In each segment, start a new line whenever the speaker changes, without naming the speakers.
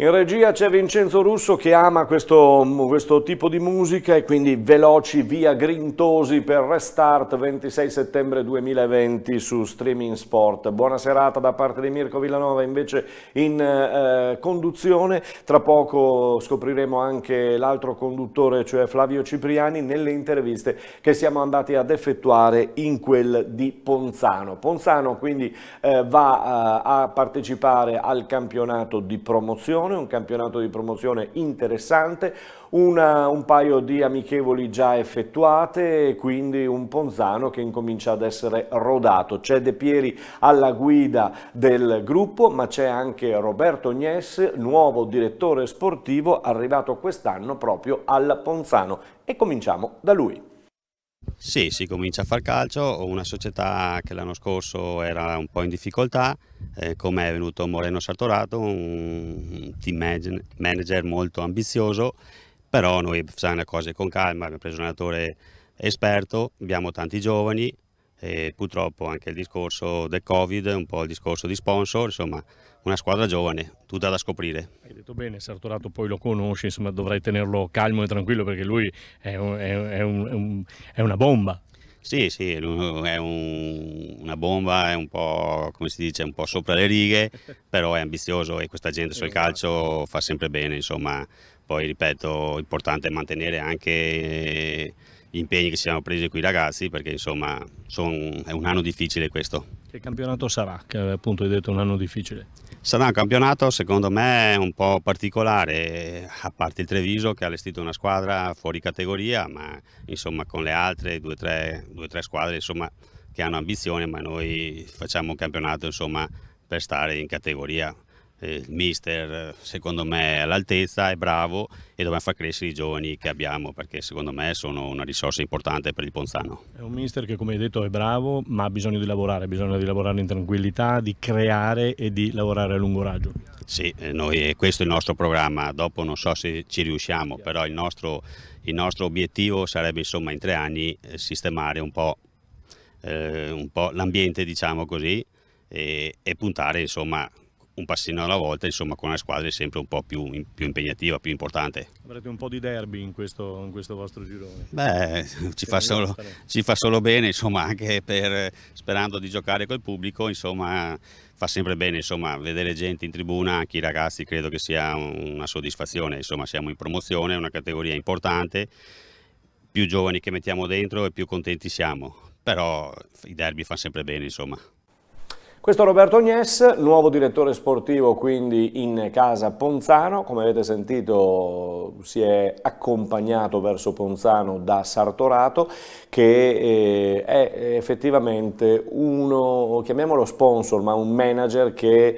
In regia c'è Vincenzo Russo che ama questo, questo, tipo di musica e quindi veloci via grintosi per Restart 26 settembre 2020 su Streaming Sport. Buona serata da parte di Mirko Villanova invece in eh, conduzione, tra poco scopriremo anche l'altro conduttore cioè Flavio Cipriani nelle interviste che siamo andati ad effettuare in quel di Ponzano. Ponzano quindi eh, va eh, a partecipare al campionato di promozione un campionato di promozione interessante, una, un paio di amichevoli già effettuate e quindi un Ponzano che incomincia ad essere rodato. C'è De Pieri alla guida del gruppo, ma c'è anche Roberto Agnes, nuovo direttore sportivo, arrivato quest'anno proprio al Ponzano. E cominciamo da lui.
Sì, si comincia a far calcio, una società che l'anno scorso era un po' in difficoltà, eh, come è venuto Moreno Sartorato, un team manager molto ambizioso, però noi facciamo le cose con calma, abbiamo preso un allenatore esperto, abbiamo tanti giovani, e purtroppo anche il discorso del Covid, un po' il discorso di sponsor, insomma una squadra giovane, tutta da scoprire.
Hai detto bene, Sartorato poi lo conosci, insomma dovrai tenerlo calmo e tranquillo perché lui è, un, è, un, è una bomba.
Sì, sì, è un, una bomba, è un po', come si dice, un po' sopra le righe, però è ambizioso e questa gente sul esatto. calcio fa sempre bene, insomma. Poi, ripeto, l'importante è mantenere anche gli impegni che si sono presi qui i ragazzi, perché insomma son, è un anno difficile questo.
Che campionato sarà? Che appunto hai detto un anno difficile.
Sarà un campionato secondo me un po' particolare, a parte il Treviso che ha allestito una squadra fuori categoria, ma insomma con le altre due o tre, tre, squadre insomma, che hanno ambizione, ma noi facciamo un campionato insomma, per stare in categoria il mister secondo me è all'altezza, è bravo e dobbiamo far crescere i giovani che abbiamo perché secondo me sono una risorsa importante per il Ponzano.
È un mister che come hai detto è bravo ma ha bisogno di lavorare, bisogna di lavorare in tranquillità, di creare e di lavorare a lungo raggio.
Sì, noi, questo è il nostro programma, dopo non so se ci riusciamo, però il nostro, il nostro obiettivo sarebbe insomma in tre anni eh, sistemare un po', eh, po l'ambiente diciamo così e, e puntare insomma un passino alla volta, insomma, con una squadra sempre un po' più, più impegnativa, più importante.
Avrete un po' di derby in questo, in questo vostro girone? Beh, ci
fa, solo, ci fa, solo, bene, insomma, anche per, sperando di giocare col pubblico, insomma, fa sempre bene, insomma, vedere gente in tribuna, anche i ragazzi, credo che sia una soddisfazione, insomma, siamo in promozione, è una categoria importante, più giovani che mettiamo dentro e più contenti siamo, però i derby fanno sempre bene, insomma.
Questo è Roberto Agnes, nuovo direttore sportivo quindi in casa Ponzano, come avete sentito si è accompagnato verso Ponzano da Sartorato che eh, è effettivamente uno, chiamiamolo sponsor, ma un manager che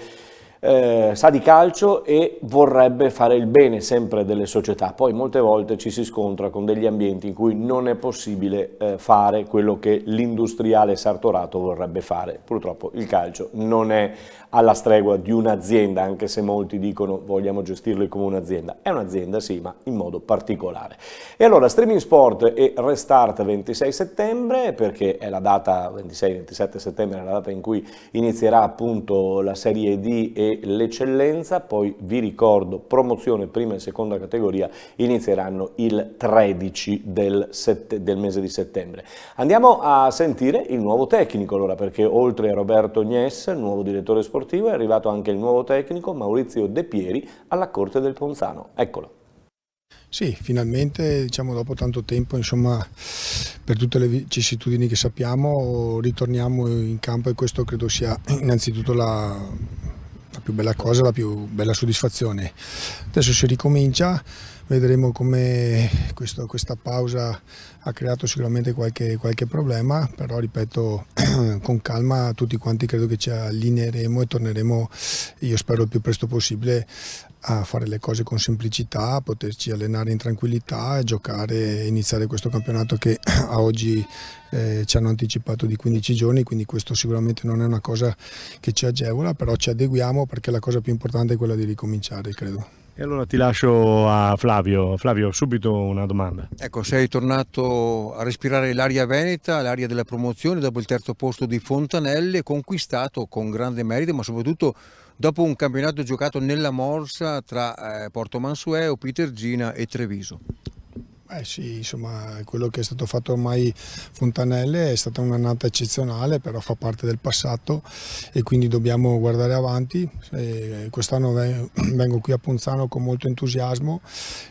eh, sa di calcio e vorrebbe fare il bene sempre delle società. Poi molte volte ci si scontra con degli ambienti in cui non è possibile eh, fare quello che l'industriale sartorato vorrebbe fare. Purtroppo il calcio non è alla stregua di un'azienda, anche se molti dicono vogliamo gestirlo come un'azienda. È un'azienda sì, ma in modo particolare. E allora Streaming Sport e Restart 26 settembre, perché è la data 26-27 settembre, è la data in cui inizierà appunto la Serie D e l'eccellenza, poi vi ricordo promozione prima e seconda categoria inizieranno il 13 del, sette, del mese di settembre. Andiamo a sentire il nuovo tecnico allora perché oltre a Roberto Gnes, nuovo direttore sportivo, è arrivato anche il nuovo tecnico Maurizio De Pieri alla Corte del Ponzano. Eccolo.
Sì, finalmente, diciamo, dopo tanto tempo, insomma, per tutte le vicissitudini che sappiamo, ritorniamo in campo e questo credo sia innanzitutto la, la più bella cosa, la più bella soddisfazione. Adesso si ricomincia vedremo come questo, questa pausa ha creato sicuramente qualche, qualche, problema, però ripeto con calma tutti quanti credo che ci allineeremo e torneremo, io spero il più presto possibile, a fare le cose con semplicità, a poterci allenare in tranquillità e giocare, e iniziare questo campionato che a oggi eh, ci hanno anticipato di 15 giorni, quindi questo sicuramente non è una cosa che ci agevola, però ci adeguiamo perché la cosa più importante è quella di ricominciare, credo.
E allora ti lascio a Flavio. Flavio, subito una domanda.
Ecco, sei tornato a respirare l'aria veneta, l'aria della promozione dopo il terzo posto di Fontanelle, conquistato con grande merito, ma soprattutto dopo un campionato giocato nella morsa tra eh, Porto Mansueo, Peter Gina e Treviso.
Eh sì, insomma, quello che è stato fatto ormai Fontanelle è stata un'annata eccezionale, però fa parte del passato e quindi dobbiamo guardare avanti. Quest'anno vengo qui a Ponzano con molto entusiasmo,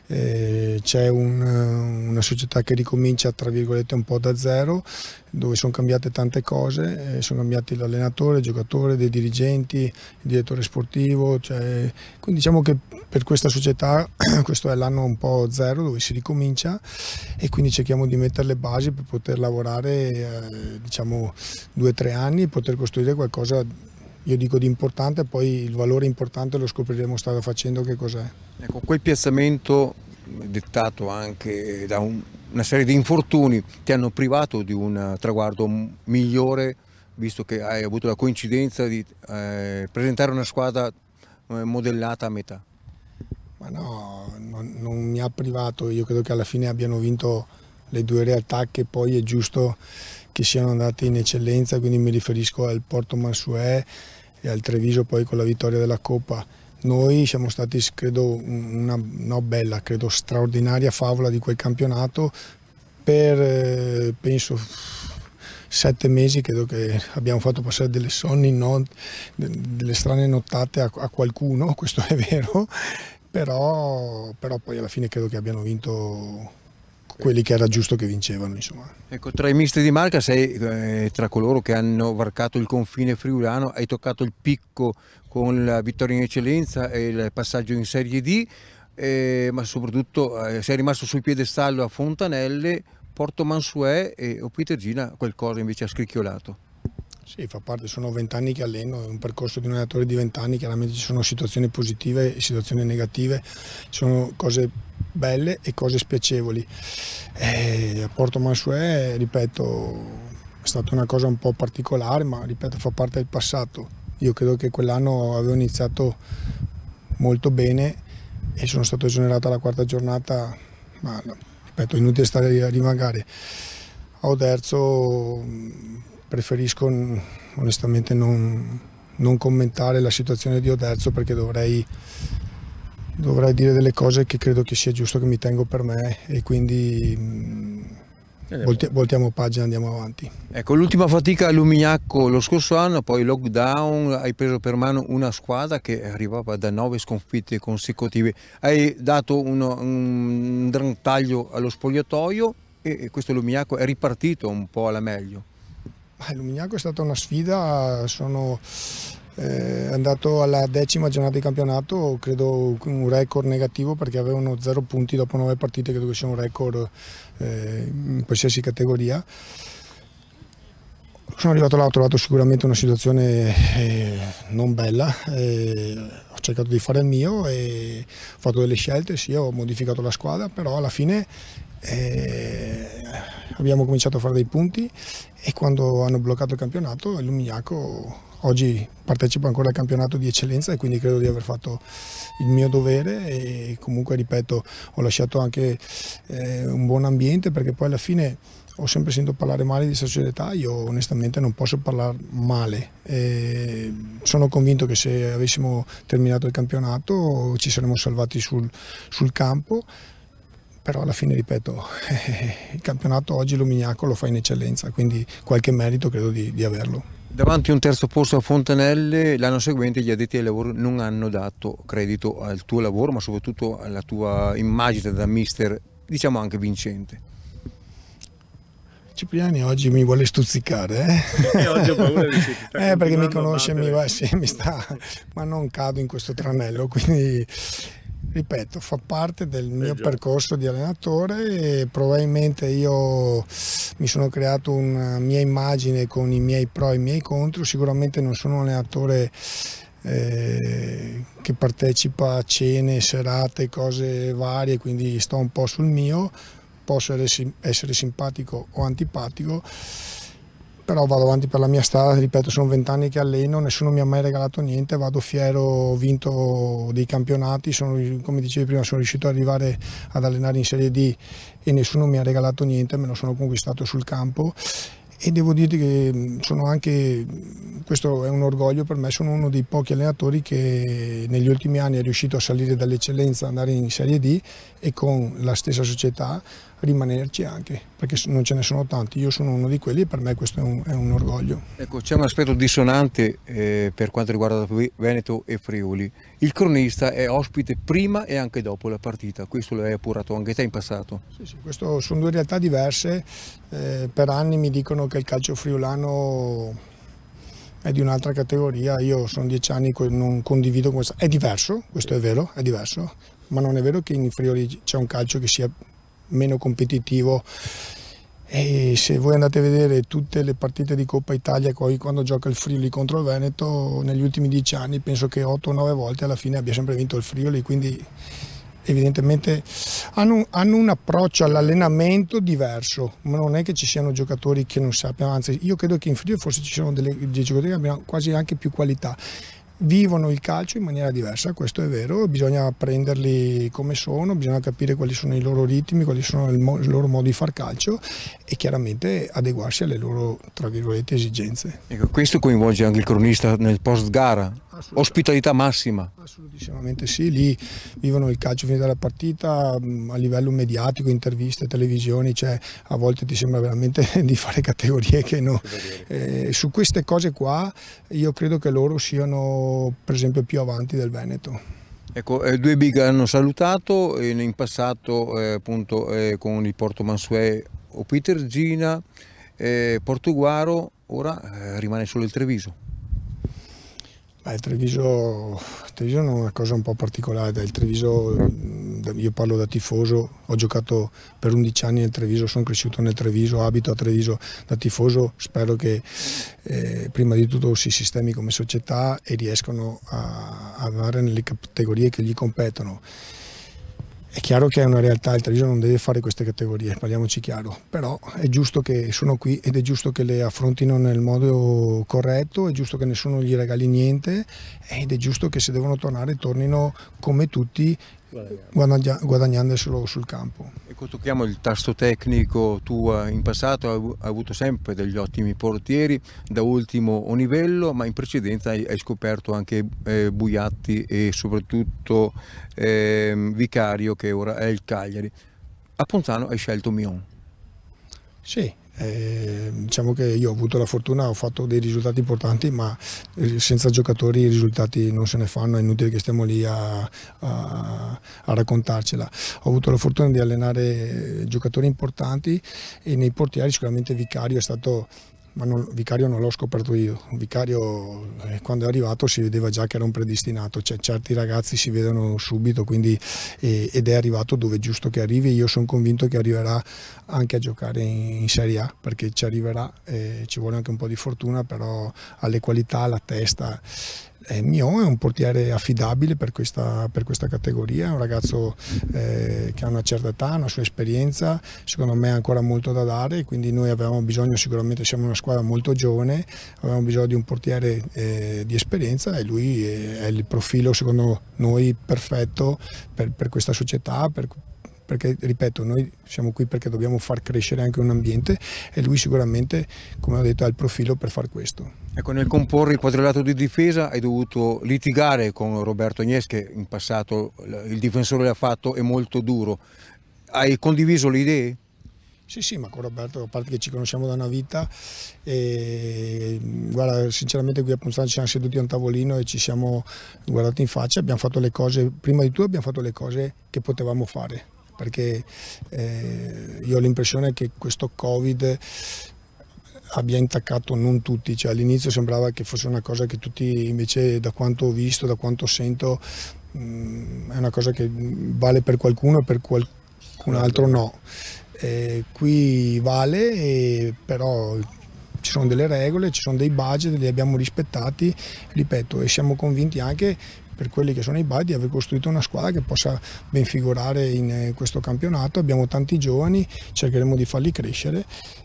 c'è una società che ricomincia tra virgolette un po' da zero, dove sono cambiate tante cose, eh, sono cambiati l'allenatore, il giocatore, dei dirigenti, il direttore sportivo, cioè, quindi diciamo che per questa società questo è l'anno un po' zero dove si ricomincia e quindi cerchiamo di mettere le basi per poter lavorare eh, diciamo due o tre anni e poter costruire qualcosa io dico di importante, poi il valore importante lo scopriremo strada facendo che cos'è.
Ecco, quel piazzamento dettato anche da un una serie di infortuni ti hanno privato di un eh, traguardo migliore visto che hai avuto la coincidenza di eh, presentare una squadra eh, modellata a metà?
Ma no, non, non, mi ha privato, io credo che alla fine abbiano vinto le due realtà che poi è giusto che siano andate in eccellenza, quindi mi riferisco al Porto Mansuè e al Treviso poi con la vittoria della Coppa. Noi siamo stati, credo, una no, bella, credo straordinaria favola di quel campionato per, eh, penso, sette mesi credo che abbiamo fatto passare delle sonni, no, delle strane nottate a, a, qualcuno, questo è vero, però, però poi alla fine credo che abbiano vinto quelli che era giusto che vincevano. Insomma.
Ecco, tra i misti di Marca sei eh, tra coloro che hanno varcato il confine friulano, hai toccato il picco con la vittoria in eccellenza e il passaggio in Serie D, eh, ma soprattutto eh, si è rimasto sul piedestallo a Fontanelle, Porto Mansuè e Opitergina qualcosa invece ha scricchiolato.
Sì, fa parte, sono vent'anni che alleno, è un percorso di un allenatore di vent'anni, chiaramente ci sono situazioni positive e situazioni negative, ci sono cose belle e cose spiacevoli. E eh, Porto Mansuè, ripeto, è stata una cosa un po' particolare, ma ripeto, fa parte del passato io credo che quell'anno avevo iniziato molto bene e sono stato esonerato alla quarta giornata, ma ripeto, inutile stare a rimangare. O terzo preferisco onestamente non, non commentare la situazione di Oderzo perché dovrei, dovrei, dire delle cose che credo che sia giusto che mi tengo per me e quindi voltiamo pagina e andiamo avanti.
Ecco, l'ultima fatica a Lumignacco lo scorso anno, poi lockdown, hai preso per mano una squadra che arrivava da nove sconfitte consecutive, hai dato uno, un taglio allo spogliatoio e questo Lumignacco è ripartito un po' alla meglio.
Il Lumignacco è stata una sfida, sono eh, è andato alla decima giornata di campionato, credo un record negativo perché avevano zero punti dopo nove partite, credo che sia un record eh, in qualsiasi categoria. Sono arrivato là, ho trovato sicuramente una situazione eh, non bella, ho cercato di fare il mio e ho fatto delle scelte, sì, ho modificato la squadra, però alla fine eh, abbiamo cominciato a fare dei punti e quando hanno bloccato il campionato il Lumigliaco oggi partecipa ancora al campionato di eccellenza e quindi credo di aver fatto il mio dovere e comunque ripeto ho lasciato anche eh, un buon ambiente perché poi alla fine ho sempre sentito parlare male di questa società, io onestamente non posso parlare male. E eh, sono convinto che se avessimo terminato il campionato ci saremmo salvati sul, sul campo però alla
fine ripeto
il campionato oggi Lumignacco lo fa in eccellenza quindi qualche merito credo di, di averlo
Davanti a un terzo posto a Fontanelle l'anno seguente gli addetti ai lavori non hanno dato credito al tuo lavoro ma soprattutto alla tua immagine da mister diciamo anche vincente
Cipriani oggi mi vuole stuzzicare, eh? Eh, eh perché mi conosce mi, va, sì, mi sta, ma non cado in questo tranello, quindi ripeto, fa parte del eh, mio percorso di allenatore e probabilmente io mi sono creato una mia immagine con i miei pro e i miei contro, sicuramente non sono un allenatore eh, che partecipa a cene, serate, cose varie, quindi sto un po' sul mio, posso essere simpatico o antipatico però vado avanti per la mia strada, ripeto sono vent'anni che alleno, nessuno mi ha mai regalato niente, vado fiero, ho vinto dei campionati, sono, come dicevi prima sono riuscito ad arrivare ad allenare in Serie D e nessuno mi ha regalato niente, me lo sono conquistato sul campo e devo dirti che sono anche, questo è un orgoglio per me, sono uno dei pochi allenatori che negli ultimi anni è riuscito a salire dall'eccellenza, andare in Serie D e con la stessa società rimanerci anche, perché non ce ne sono tanti, io sono uno di quelli e per me questo è un, è un orgoglio.
Ecco, c'è un aspetto dissonante eh, per quanto riguarda Veneto e Friuli, il cronista è ospite prima e anche dopo la partita, questo lo hai appurato anche te in passato?
Sì, sì, questo sono due realtà diverse, eh, per anni mi dicono che il calcio friulano è di un'altra categoria, io sono dieci anni e non condivido questa, è diverso, questo è vero, è diverso, ma non è vero che in Friuli c'è un calcio che sia meno competitivo e se voi andate a vedere tutte le partite di Coppa Italia quando gioca il Friuli contro il Veneto negli ultimi dieci anni penso che 8-9 volte alla fine abbia sempre vinto il Friuli quindi evidentemente hanno, hanno un approccio all'allenamento diverso ma non è che ci siano giocatori che non sappiano anzi io credo che in Friuli forse ci siano dei giocatori che abbiano quasi anche più qualità vivono il calcio in maniera diversa, questo è vero, bisogna prenderli come sono, bisogna capire quali sono i loro ritmi, quali sono il, loro modo di far calcio e chiaramente adeguarsi alle loro
esigenze. Ecco, questo coinvolge anche il cronista nel post gara, ospitalità massima.
Assolutissimamente sì, lì vivono il calcio finito dalla partita mm, a livello mediatico, interviste, televisioni, cioè a volte ti sembra veramente di fare categorie che no. Eh, su queste cose qua io credo che loro siano per esempio più avanti del Veneto.
Ecco, eh, due big hanno salutato, in passato eh, appunto eh, con il Porto Mansue o Peter Gina, eh, Portuguaro, ora eh, rimane solo il Treviso.
Beh, il Treviso, il Treviso è una cosa un po' particolare, il Treviso, io parlo da tifoso, ho giocato per 11 anni nel Treviso, sono cresciuto nel Treviso, abito a Treviso da tifoso, spero che eh, prima di tutto si sistemi come società e riescano a, a andare nelle categorie che gli competono. È chiaro che è una realtà, il Treviso non deve fare queste categorie, parliamoci chiaro, però è giusto che sono qui ed è giusto che le affrontino nel modo corretto, è giusto che nessuno gli regali niente ed è giusto che se devono tornare tornino come tutti guadagnando. guadagnandoselo sul campo.
E quando tocchiamo il tasto tecnico, tu in passato hai avuto sempre degli ottimi portieri, da ultimo Onivello, ma in precedenza hai scoperto anche eh, Buiatti e soprattutto eh, Vicario che ora è il Cagliari. A Ponzano hai scelto Mion.
Sì, eh, diciamo che io ho avuto la fortuna, ho fatto dei risultati importanti, ma eh, senza giocatori i risultati non se ne fanno, è inutile che stiamo lì a, a, a raccontarcela. Ho avuto la fortuna di allenare giocatori importanti e nei portieri sicuramente Vicario è stato ma non, Vicario non l'ho scoperto io, Vicario eh, quando è arrivato si vedeva già che era un predestinato, cioè, certi ragazzi si vedono subito quindi, eh, ed è arrivato dove è giusto che arrivi, io sono convinto che arriverà anche a giocare in, in Serie A perché ci arriverà, eh, ci vuole anche un po' di fortuna però ha le qualità, la testa eh, Mion è un portiere affidabile per questa, per questa categoria, è un ragazzo eh, che ha una certa età, una sua esperienza, secondo me ha ancora molto da dare, quindi noi avevamo bisogno, sicuramente siamo una squadra molto giovane, avevamo bisogno di un portiere eh, di esperienza e lui è, è, il profilo secondo noi perfetto per, per questa società, per, perché ripeto, noi siamo qui perché dobbiamo far crescere anche un ambiente e lui sicuramente, come ho detto, ha il profilo per far questo.
Ecco, nel comporre il quadrilato di difesa hai dovuto litigare con Roberto Agnes che in passato il difensore l'ha fatto e molto duro. Hai condiviso le idee?
Sì, sì, ma con Roberto, a parte che ci conosciamo da una vita, e, guarda, sinceramente qui a Ponzano ci siamo seduti a un tavolino e ci siamo guardati in faccia, abbiamo fatto le cose, prima di tutto abbiamo fatto le cose che potevamo fare perché eh, io ho l'impressione che questo Covid abbia intaccato non tutti, cioè, all'inizio sembrava che fosse una cosa che tutti invece da quanto ho visto, da quanto sento, mh, mm, è una cosa che vale per qualcuno e per qualcun certo. altro no. Eh, qui vale, e, però ci sono delle regole, ci sono dei budget, li abbiamo rispettati, ripeto, e siamo convinti anche per quelli che sono i Bai aver costruito una squadra che possa ben figurare in eh, questo campionato. Abbiamo tanti giovani, cercheremo di farli crescere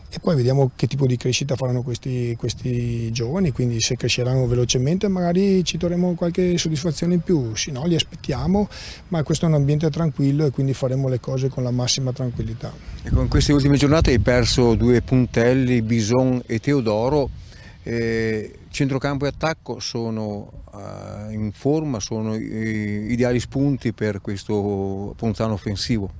e poi vediamo che tipo di crescita faranno questi, questi giovani, quindi se cresceranno velocemente magari ci troveremo qualche soddisfazione in più, se no li aspettiamo, ma questo è un ambiente tranquillo e quindi faremo le cose con la massima tranquillità.
Ecco, in queste ultime giornate hai perso due puntelli, Bison e Teodoro. Eh Centrocampo e attacco sono uh, in forma, sono ideali spunti per questo Ponzano offensivo.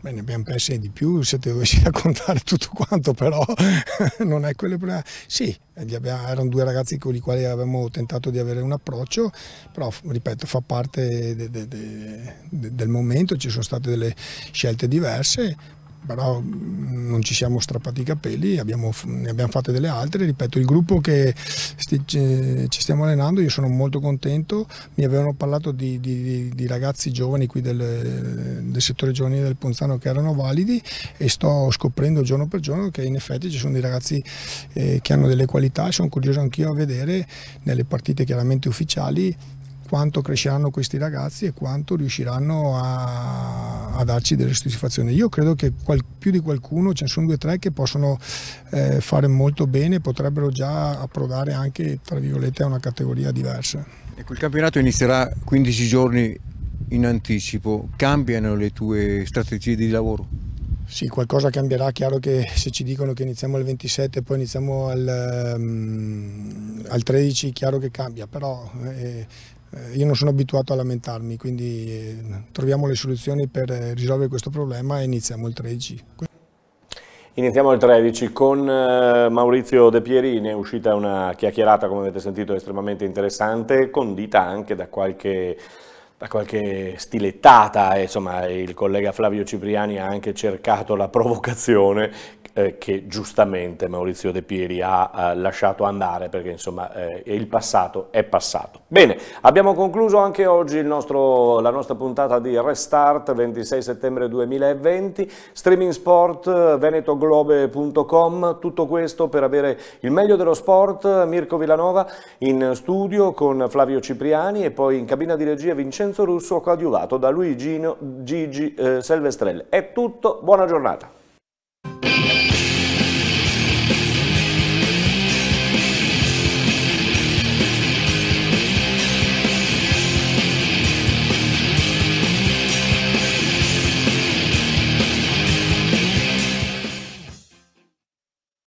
Beh, ne abbiamo persi di più, se te dovessi raccontare tutto quanto, però non è quello il problema. Sì, abbiamo, erano due ragazzi con i quali avevamo tentato di avere un approccio, però ripeto, fa parte de, de, de, del momento, ci sono state delle scelte diverse, però mm, non ci siamo strappati i capelli, abbiamo, ne abbiamo fatte delle altre, ripeto il gruppo che sti, ci stiamo allenando, io sono molto contento, mi avevano parlato di, di, di ragazzi giovani qui del, del, settore giovanile del Ponzano che erano validi e sto scoprendo giorno per giorno che in effetti ci sono dei ragazzi eh, che hanno delle qualità, sono curioso anch'io a vedere nelle partite chiaramente ufficiali quanto cresceranno questi ragazzi e quanto riusciranno a, a darci delle soddisfazioni. Io credo che qual, più di qualcuno, ce ne sono due o tre che possono eh, fare molto bene, potrebbero già approdare anche a una categoria diversa.
Ecco, il campionato inizierà 15 giorni in anticipo, cambiano le tue strategie di lavoro?
Sì, qualcosa cambierà, chiaro che se ci dicono che iniziamo al 27 e poi iniziamo al, um, al 13, chiaro che cambia, però eh, eh, io non sono abituato a lamentarmi, quindi eh, troviamo le soluzioni per eh, risolvere questo problema e iniziamo il 13.
Iniziamo il 13 con Maurizio De Pierini, è uscita una chiacchierata come avete sentito estremamente interessante, condita anche da qualche da qualche stilettata, insomma il collega Flavio Cipriani ha anche cercato la provocazione eh, che giustamente Maurizio De Pieri ha eh, lasciato andare perché insomma eh, il passato è passato. Bene, abbiamo concluso anche oggi il nostro, la nostra puntata di Restart 26 settembre 2020, streaming sport venetoglobe.com, tutto questo per avere il meglio dello sport, Mirko Villanova in studio con Flavio Cipriani e poi in cabina di regia Vincenzo consenso russo coadiuvato da Luigino Gigi eh, Selvestrelli. È tutto, buona giornata.